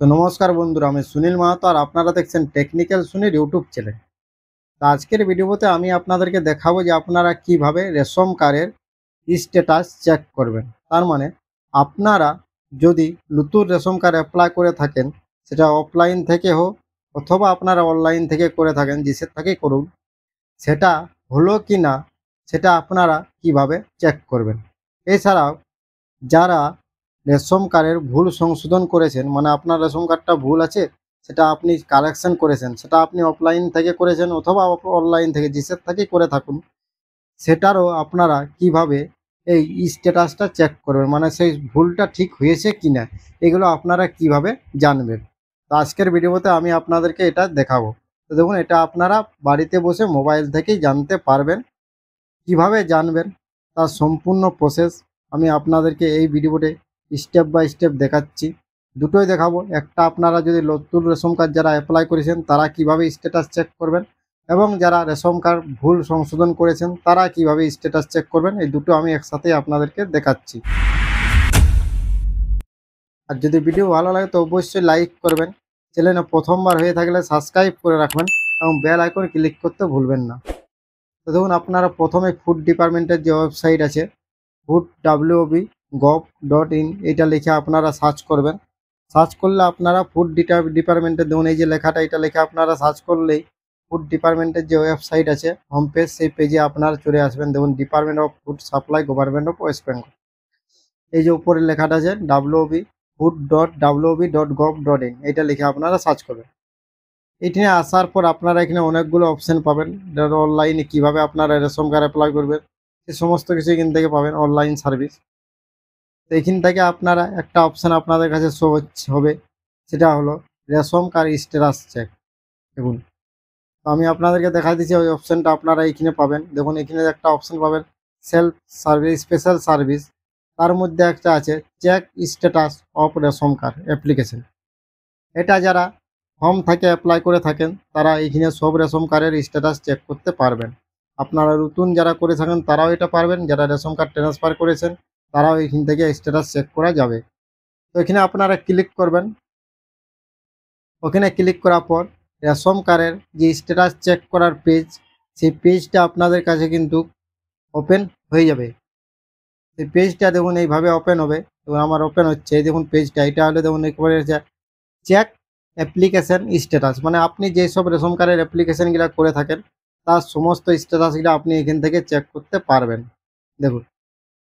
তো নমস্কার বন্ধুরা আমি সুনীল মাহাতো আর আপনারা দেখছেন টেকনিক্যাল সুনীল ইউটিউব চ্যানেল তো আজকের ভিডিওতে আমি আপনাদেরকে দেখাবো যে আপনারা কিভাবে রেশম কার্ডের স্ট্যাটাস চেক করবেন তার মানে আপনারা যদি নতুন রেশম কার্ড অ্যাপ্লাই করে থাকেন সেটা অফলাইন থেকে হোক অথবা আপনারা অনলাইন থেকে করে থাকেন যেসের থেকে করুন সেটা হলো কি না সেটা আপনারা কিভাবে চেক করবেন এছাড়াও যারা রেশন কার্ডের ভুল সংশোধন করেছেন মানে আপনার রেশন কার্ডটা ভুল আছে সেটা আপনি কালেকশন করেছেন সেটা আপনি অফলাইন থেকে করেছেন অথবা অনলাইন থেকে জিসের থেকে করে থাকুন সেটারও আপনারা কিভাবে এই স্ট্যাটাসটা চেক করবেন মানে সেই ভুলটা ঠিক হয়েছে কি না এগুলো আপনারা কিভাবে জানবেন তো আজকের ভিডিওতে আমি আপনাদেরকে এটা দেখাবো তো দেখুন এটা আপনারা বাড়িতে বসে মোবাইল থেকেই জানতে পারবেন কিভাবে জানবেন তার সম্পূর্ণ প্রসেস আমি আপনাদেরকে এই ভিডিওতে স্টেপ বাই স্টেপ দেখাচ্ছি দুটোই দেখাবো একটা আপনারা যদি নতুন রেশন কার্ড যারা অ্যাপ্লাই করেছেন তারা কিভাবে স্ট্যাটাস চেক করবেন এবং যারা রেশন কার্ড ভুল সংশোধন করেছেন তারা কিভাবে স্ট্যাটাস চেক করবেন এই দুটো আমি একসাথে আপনাদেরকে দেখাচ্ছি আর যদি ভিডিও ভালো লাগে তো অবশ্যই লাইক করবেন চ্যানেলে প্রথমবার হয়ে থাকলে সাবস্ক্রাইব করে রাখবেন এবং বেল আইকন ক্লিক করতে ভুলবেন না তো দেখুন আপনারা প্রথমে ফুড ডিপার্টমেন্টের যে ওয়েবসাইট আছে food WB gov dot in এটা লিখে আপনারা সার্চ করবেন সার্চ করলে আপনারা ফুড ডিটা ডিপার্টমেন্টে দেখুন এই যে লেখাটা এটা লিখে আপনারা সার্চ করলেই ফুড ডিপার্টমেন্টের যে ওয়েবসাইট আছে হোম পেজ সেই পেজে আপনারা চলে আসবেন দেখুন department of food supply government of West Bengal এই যে উপরে লেখাটা আছে WB food dot WB dot gov dot in এটা লিখে আপনারা সার্চ করবেন এখানে আসার পর আপনারা এখানে অনেকগুলো অপশান পাবেন অনলাইনে কিভাবে আপনারা রেশন কার্ড অ্যাপ্লাই করবেন সে সমস্ত কিছু এখান থেকে পাবেন অনলাইন সার্ভিস তো এখান থেকে আপনারা একটা অপশান আপনাদের কাছে শো হবে সেটা হলো রেশম কার স্টেটাস চেক দেখুন তো আমি আপনাদেরকে দেখা দিচ্ছি ওই অপশানটা আপনারা এইখানে পাবেন দেখুন এখানে একটা অপশান পাবেন সেলফ সার্ভিস স্পেশাল সার্ভিস তার মধ্যে একটা আছে check status of ration card application এটা যারা ফর্ম থেকে অ্যাপ্লাই করে থাকেন তারা এইখানে সব রেশন কার্ডের স্ট্যাটাস চেক করতে পারবেন আপনারা নতুন যারা করে থাকেন তারাও এটা পারবেন যারা রেশন কার্ড ট্রান্সফার করেছেন তারাও এখান থেকে স্ট্যাটাস চেক করা যাবে তো এখানে আপনারা ক্লিক করবেন ওখানে ক্লিক করার পর রেশন কার্ডের যে স্ট্যাটাস চেক করার পেজ সেই পেজটা আপনাদের কাছে কিন্তু ওপেন হয়ে যাবে এই পেজটা দেখুন এইভাবে ওপেন হবে এবং আমার ওপেন হচ্ছে এই দেখুন পেজটা এটা হলে দেখুন একবারে চেক অ্যাপ্লিকেশান স্ট্যাটাস মানে আপনি যেসব রেশম কার্ডের অ্যাপ্লিকেশানগুলো করে থাকেন তার সমস্ত স্ট্যাটাসগুলো আপনি এখান থেকে চেক করতে পারবেন দেখুন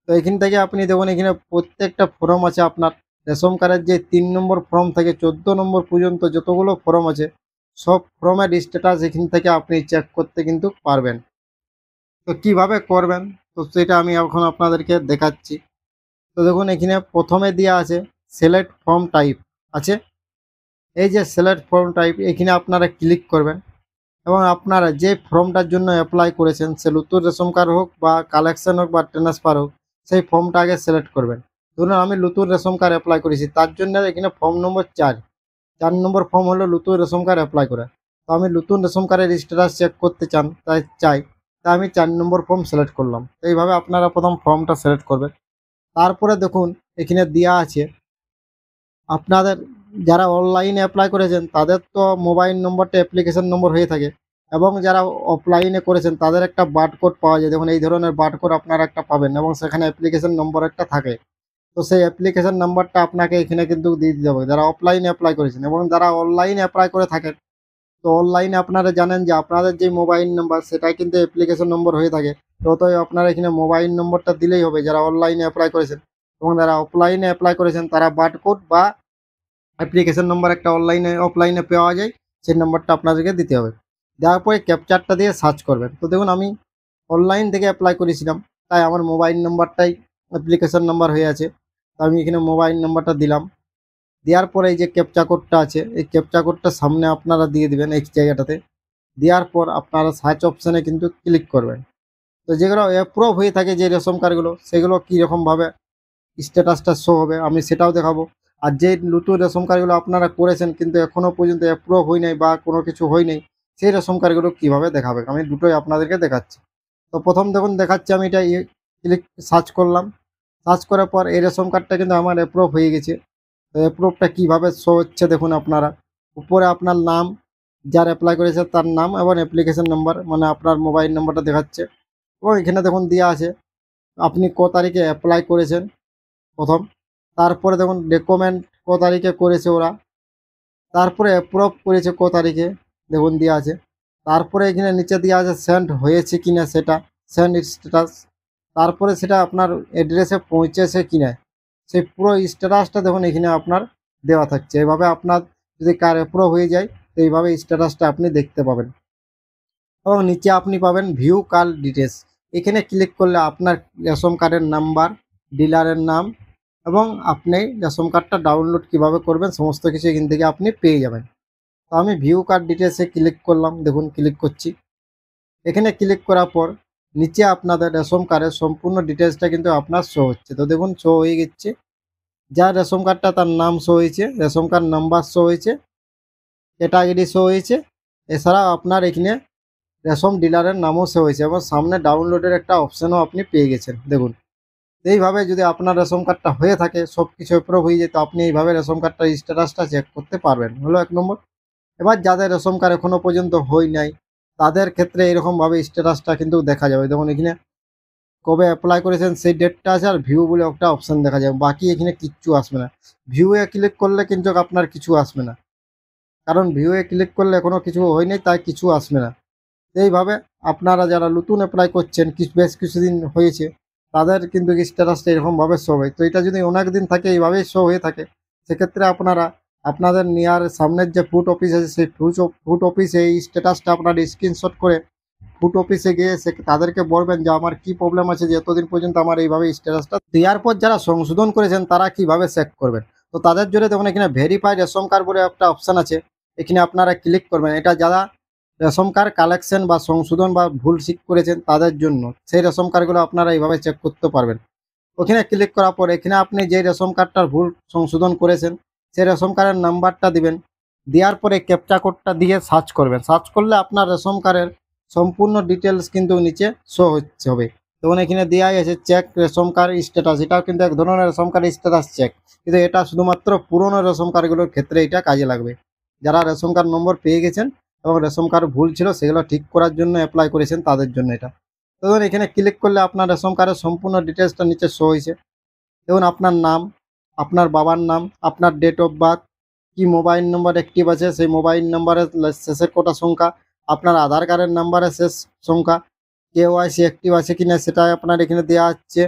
তো এখান থেকে আপনি দেখুন এখানে প্রত্যেকটা ফর্ম আছে আপনার রেশন কার্ডের যে তিন নম্বর ফর্ম থাকে চোদ্দো নম্বর পর্যন্ত যতগুলো ফর্ম আছে সব ফর্মের স্ট্যাটাস এখান থেকে আপনি চেক করতে কিন্তু পারবেন তো কিভাবে করবেন তো সেটা আমি এখন আপনাদেরকে দেখাচ্ছি তো দেখুন এখানে প্রথমে দেওয়া আছে সিলেক্ট ফর্ম টাইপ আছে এই যে সিলেক্ট ফর্ম টাইপ এখানে আপনারা ক্লিক করবেন এবং আপনারা যে ফর্মটার জন্য অ্যাপ্লাই করেছেন সে লুতুর রেশন কার্ড হোক বা কালেকশন হোক বা ট্রান্সফার হোক সেই ফর্মটা আগে সিলেক্ট করবেন ধরুন আমি লুতুর রেশন কার্ড অ্যাপ্লাই করেছি তার জন্য এখানে ফর্ম নম্বর চার চার নম্বর ফর্ম হলো লুতুর রেশন কার্ড অ্যাপ্লাই করা তো আমি নতুন রেশন কার্ডের স্ট্যাটাস চেক করতে চান তাই চাই তাই আমি চার নম্বর ফর্ম সিলেক্ট করলাম তো এইভাবে আপনারা প্রথম ফর্মটা সিলেক্ট করবেন তারপরে দেখুন এখানে দেওয়া আছে আপনাদের যারা অনলাইনে অ্যাপ্লাই করেছেন তাদের তো মোবাইল নম্বরটা অ্যাপ্লিকেশন নম্বর হয়ে থাকে এবং যারা অফলাইনে করেছেন তাদের একটা কোড পাওয়া যায় দেখুন এই ধরনের কোড আপনারা একটা পাবেন এবং সেখানে অ্যাপ্লিকেশন নম্বর একটা থাকে তো সেই অ্যাপ্লিকেশন নাম্বারটা আপনাকে এখানে কিন্তু দিয়ে দিতে হবে যারা অফলাইনে অ্যাপ্লাই করেছেন এবং যারা অনলাইনে অ্যাপ্লাই করে থাকেন তো অনলাইনে আপনারা জানেন যে আপনাদের যে মোবাইল নাম্বার সেটাই কিন্তু অ্যাপ্লিকেশন নম্বর হয়ে থাকে তো তো আপনারা এখানে মোবাইল নম্বরটা দিলেই হবে যারা অনলাইনে অ্যাপ্লাই করেছেন এবং যারা অফলাইনে অ্যাপ্লাই করেছেন তারা কোড বা অ্যাপ্লিকেশন নম্বর একটা অনলাইনে অফলাইনে পাওয়া যায় সেই নম্বরটা আপনাদেরকে দিতে হবে দেওয়ার পরে ক্যাপচারটা দিয়ে সার্চ করবেন তো দেখুন আমি অনলাইন থেকে অ্যাপ্লাই করেছিলাম তাই আমার মোবাইল নাম্বারটাই অ্যাপ্লিকেশন নাম্বার হয়ে আছে তো আমি এখানে মোবাইল নাম্বারটা দিলাম দেওয়ার পরে এই যে ক্যাপচা কোডটা আছে এই ক্যাপচা কোডটা সামনে আপনারা দিয়ে দিবেন এই জায়গাটাতে দেওয়ার পর আপনারা সার্চ অপশানে কিন্তু ক্লিক করবেন তো যেগুলো অ্যাপ্রুভ হয়ে থাকে যে রেশন কার্ডগুলো সেগুলো কীরকমভাবে স্ট্যাটাসটা শো হবে আমি সেটাও দেখাবো আর যে নতুন রেশন কার্ডগুলো আপনারা করেছেন কিন্তু এখনও পর্যন্ত অ্যাপ্রুভ হয় নাই বা কোনো কিছু হয় নাই সেই রেশম কার্ডগুলো কীভাবে দেখাবে আমি দুটোই আপনাদেরকে দেখাচ্ছি তো প্রথম দেখুন দেখাচ্ছি আমি এটা ক্লিক সার্চ করলাম সার্চ করার পর এই রেশন কার্ডটা কিন্তু আমার অ্যাপ্রুভ হয়ে গেছে তো অ্যাপ্রুভটা কীভাবে শো হচ্ছে দেখুন আপনারা উপরে আপনার নাম যার অ্যাপ্লাই করেছে তার নাম এবং অ্যাপ্লিকেশান নাম্বার মানে আপনার মোবাইল নাম্বারটা দেখাচ্ছে এবং এখানে দেখুন দেওয়া আছে আপনি ক তারিখে অ্যাপ্লাই করেছেন প্রথম তারপরে দেখুন ডকুমেন্ট ক তারিখে করেছে ওরা তারপরে অ্যাপ্রুভ করেছে ক তারিখে দেখুন দেওয়া আছে তারপরে এখানে নিচে দেওয়া আছে সেন্ড হয়েছে কিনা সেটা সেন্ড স্ট্যাটাস তারপরে সেটা আপনার অ্যাড্রেসে পৌঁছেছে কিনা সেই পুরো স্ট্যাটাসটা দেখুন এখানে আপনার দেওয়া থাকছে এভাবে আপনার যদি কার পুরো হয়ে যায় তো এইভাবে স্ট্যাটাসটা আপনি দেখতে পাবেন এবং নিচে আপনি পাবেন ভিউ কার ডিটেলস এখানে ক্লিক করলে আপনার রেশন কার্ডের নাম্বার ডিলারের নাম এবং আপনি রেশন কার্ডটা ডাউনলোড কিভাবে করবেন সমস্ত কিছু এখান থেকে আপনি পেয়ে যাবেন তো আমি ভিউ কার্ড ডিটেলসে ক্লিক করলাম দেখুন ক্লিক করছি এখানে ক্লিক করার পর নিচে আপনাদের রেশন কার্ডের সম্পূর্ণ ডিটেলসটা কিন্তু আপনার শো হচ্ছে তো দেখুন শো হয়ে গেছে যার রেশন কার্ডটা তার নাম শো হয়েছে রেশন কার্ড নাম্বার শো হয়েছে ক্যাটাগরি শো হয়েছে এছাড়াও আপনার এখানে রেশন ডিলারের নামও শো হয়েছে এবং সামনে ডাউনলোডের একটা অপশানও আপনি পেয়ে গেছেন দেখুন এইভাবে যদি আপনার রেশন কার্ডটা হয়ে থাকে সব কিছু এপ্রুভ হয়ে যেত আপনি এইভাবে রেশন কার্ডটার স্ট্যাটাসটা চেক করতে পারবেন হলো এক নম্বর এবার যাদের রেশন কার্ড এখনও পর্যন্ত হই নাই তাদের ক্ষেত্রে এরকমভাবে স্ট্যাটাসটা কিন্তু দেখা যাবে দেখুন এখানে কবে অ্যাপ্লাই করেছেন সেই ডেটটা আছে আর ভিউ বলে একটা অপশান দেখা যাবে বাকি এখানে কিচ্ছু আসবে না ভিউয়ে ক্লিক করলে কিন্তু আপনার কিছু আসবে না কারণ ভিউয়ে ক্লিক করলে এখনো কিছু হয় নাই তাই কিছু আসবে না এইভাবে আপনারা যারা নতুন অ্যাপ্লাই করছেন কিছু বেশ কিছুদিন হয়েছে তাদের কিন্তু স্ট্যাটাসটা এরকমভাবে শো হয় তো এটা যদি অনেক দিন থাকে এইভাবেই শো হয়ে থাকে সেক্ষেত্রে আপনারা আপনাদের নিয়ার সামনের যে ফুট অফিস আছে সেই ফুট ফুট অফিসে এই স্ট্যাটাসটা আপনার স্ক্রিনশট করে ফুট অফিসে গিয়ে সে তাদেরকে বলবেন যে আমার কি প্রবলেম আছে যে এতদিন পর্যন্ত আমার এইভাবে স্ট্যাটাসটা দেওয়ার পর যারা সংশোধন করেছেন তারা কিভাবে চেক করবেন তো তাদের জন্য দেখুন এখানে ভেরিফাইড রেশন কার্ড বলে একটা অপশান আছে এখানে আপনারা ক্লিক করবেন এটা যারা রেশন কার্ড কালেকশন বা সংশোধন বা ভুল ঠিক করেছেন তাদের জন্য সেই রেশন কার্ডগুলো আপনারা এইভাবে চেক করতে পারবেন ওখানে ক্লিক করার পর এখানে আপনি যে রেশন কার্ডটার ভুল সংশোধন করেছেন সে রেশন কার্ডের নাম্বারটা দিবেন দেওয়ার পরে ক্যাপচা কোডটা দিয়ে সার্চ করবেন সার্চ করলে আপনার রেশন কার্ডের সম্পূর্ণ ডিটেলস কিন্তু নিচে শো হচ্ছে হবে তখন এখানে দেওয়া আছে চেক রেশন কার্ড স্ট্যাটাস এটাও কিন্তু এক ধরনের রেশন কার্ড স্ট্যাটাস চেক কিন্তু এটা শুধুমাত্র পুরনো রেশন কার্ডগুলোর ক্ষেত্রে এটা কাজে লাগবে যারা রেশন কার্ড নম্বর পেয়ে গেছেন এবং রেশন কার্ড ভুল ছিল সেগুলো ঠিক করার জন্য অ্যাপ্লাই করেছেন তাদের জন্য এটা তখন এখানে ক্লিক করলে আপনার রেশন কার্ডের সম্পূর্ণ ডিটেলসটা নিচে শো হয়েছে দেখুন আপনার নাম আপনার বাবার নাম আপনার ডেট অফ বার্থ কি মোবাইল নম্বর অ্যাক্টিভ আছে সেই মোবাইল নম্বরের শেষের কটা সংখ্যা আপনার আধার কার্ডের নাম্বারের শেষ সংখ্যা কেওয়াইসি অ্যাক্টিভ আছে কি না সেটা আপনার এখানে দেওয়া হচ্ছে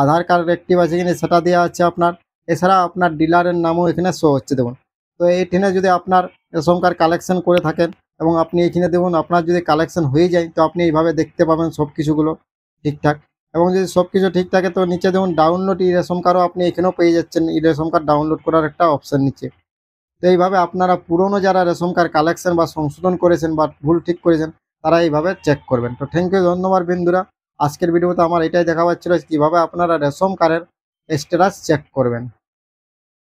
আধার কার্ড অ্যাক্টিভ আছে কি না সেটা দেওয়া হচ্ছে আপনার এছাড়া আপনার ডিলারের নামও এখানে শো হচ্ছে দেখুন তো এইখানে যদি আপনার রেশন কার্ড কালেকশন করে থাকেন এবং আপনি এখানে দেখুন আপনার যদি কালেকশন হয়ে যায় তো আপনি এইভাবে দেখতে পাবেন সব কিছুগুলো ঠিকঠাক এবং যদি সব কিছু ঠিক থাকে তো নিচে দেখুন ডাউনলোড ই রেশন কার্ডও আপনি এখানেও পেয়ে যাচ্ছেন ই রেশন কার্ড ডাউনলোড করার একটা অপশান নিচে তো এইভাবে আপনারা পুরনো যারা রেশন কার্ড কালেকশন বা সংশোধন করেছেন বা ভুল ঠিক করেছেন তারা এইভাবে চেক করবেন তো থ্যাংক ইউ ধন্যবাদ বন্ধুরা আজকের ভিডিওতে আমার এটাই দেখা পাচ্ছিল কীভাবে আপনারা রেশন কার্ডের স্ট্যাটাস চেক করবেন